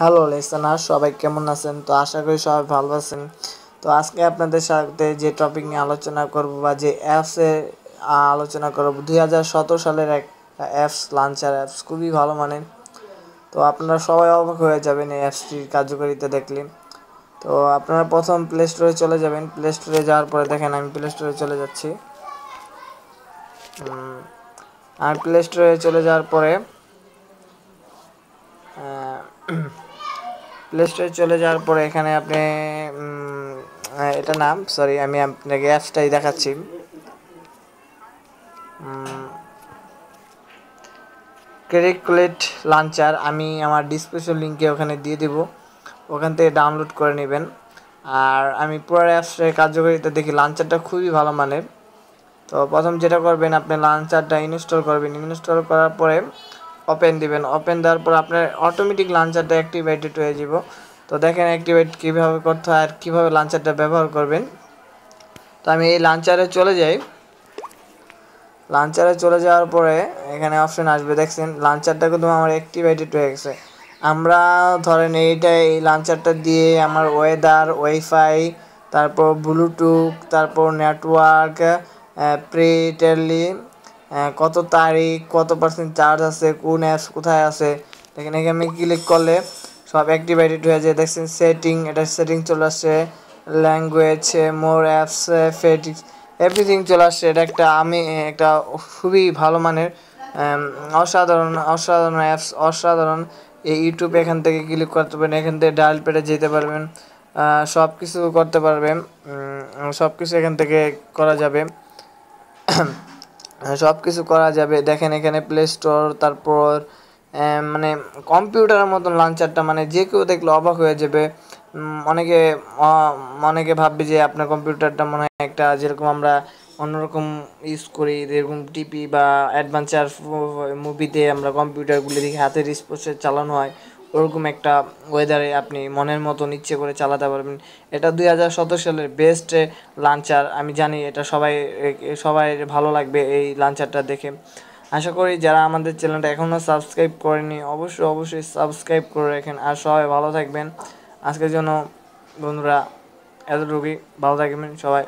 hello লেসানার সবাই কেমন আছেন তো আশা করি সবাই ভালো আছেন তো আজকে আপনাদের সাথে যে টপিক নিয়ে আলোচনা করব বা যে অ্যাপসে আলোচনা করব দুই সালের এক অ্যাপস লাঞ্চার অ্যাপস খুবই ভালো মানে তো আপনারা সবাই অবাক হয়ে যাবেন এই অ্যাপসটির কার্যকারিতা দেখলে তো আপনারা প্রথম প্লে স্টোরে চলে যাবেন প্লে স্টোরে যাওয়ার পরে দেখেন আমি প্লে স্টোরে চলে যাচ্ছি আর প্লে স্টোরে চলে যাওয়ার পরে প্লে চলে যাওয়ার পরে এখানে আপনি এটা নাম সরি আমি আপনাকে অ্যাপসটাই দেখাচ্ছি ক্যালকুলেট লাঞ্চার আমি আমার ডিসক্রিপশন লিঙ্কে ওখানে দিয়ে দেব ওখান থেকে ডাউনলোড করে নেবেন আর আমি পুরো অ্যাপসের কার্যকারিতা দেখি লাঞ্চারটা খুবই ভালো মানের তো প্রথম যেটা করবেন আপনি লাঞ্চারটা ইনস্টল করবেন ইনস্টল করার পরে ওপেন দিবেন ওপেন দেওয়ার পর আপনার অটোমেটিক লাঞ্চারটা অ্যাক্টিভেটেড হয়ে যাব তো দেখেন অ্যাক্টিভেট কীভাবে করতে হয় আর কীভাবে লাঞ্চারটা ব্যবহার করবেন তো আমি এই লাঞ্চারে চলে যাই লাঞ্চারে চলে যাওয়ার পরে এখানে অপশন আসবে দেখছেন লাঞ্চারটা কিন্তু আমার অ্যাক্টিভেটেড হয়ে গেছে আমরা ধরেন এইটা এই লাঞ্চারটা দিয়ে আমার ওয়েদার ওয়াইফাই তারপর ব্লুটুথ তারপর নেটওয়ার্ক প্রিটেলি কত তারিখ কত পার্সেন্ট চার্জ আছে কোন অ্যাপস কোথায় আছে দেখেন এখানে আমি ক্লিক করলে সব অ্যাক্টিভেটেড হয়ে যায় দেখছেন সেটিং এটা সেটিং চলে আসছে ল্যাঙ্গুয়েজ মোর অ্যাপস ফেটিক্স এভরিথিং চলে আসছে এটা একটা আমি একটা খুবই ভালো মানের অসাধারণ অসাধারণ অ্যাপস অসাধারণ এই ইউটিউব এখান থেকে ক্লিক করতে পারবেন এখান থেকে ডায়াল পেটে যেতে পারবেন সব কিছু করতে পারবেন সব কিছু এখান থেকে করা যাবে হ্যাঁ, সব কিছু করা যাবে দেখেন এখানে প্লে স্টোর তারপর মানে কম্পিউটারের মতন লাঞ্চারটা মানে যে কেউ দেখলে অবাক হয়ে যাবে অনেকে অনেকে ভাববে যে আপনার কম্পিউটারটা মনে হয় একটা যেরকম আমরা অন্যরকম ইউজ করি যেরকম টিপি বা অ্যাডভেঞ্চার মুভিতে আমরা কম্পিউটারগুলি দেখে হাতের স্পর্শে চালানো হয় ওরকম একটা ওয়েদারে আপনি মনের মতন ইচ্ছে করে চালাতে পারবেন এটা দুই হাজার সতেরো সালের বেস্ট লাঞ্চার আমি জানি এটা সবাই সবাই ভালো লাগবে এই লাঞ্চারটা দেখে আশা করি যারা আমাদের চ্যানেলটা এখনও সাবস্ক্রাইব করেনি অবশ্যই অবশ্যই সাবস্ক্রাইব করে রাখেন আর সবাই ভালো থাকবেন আজকের জন্য বন্ধুরা এত রুগী ভালো থাকবেন সবাই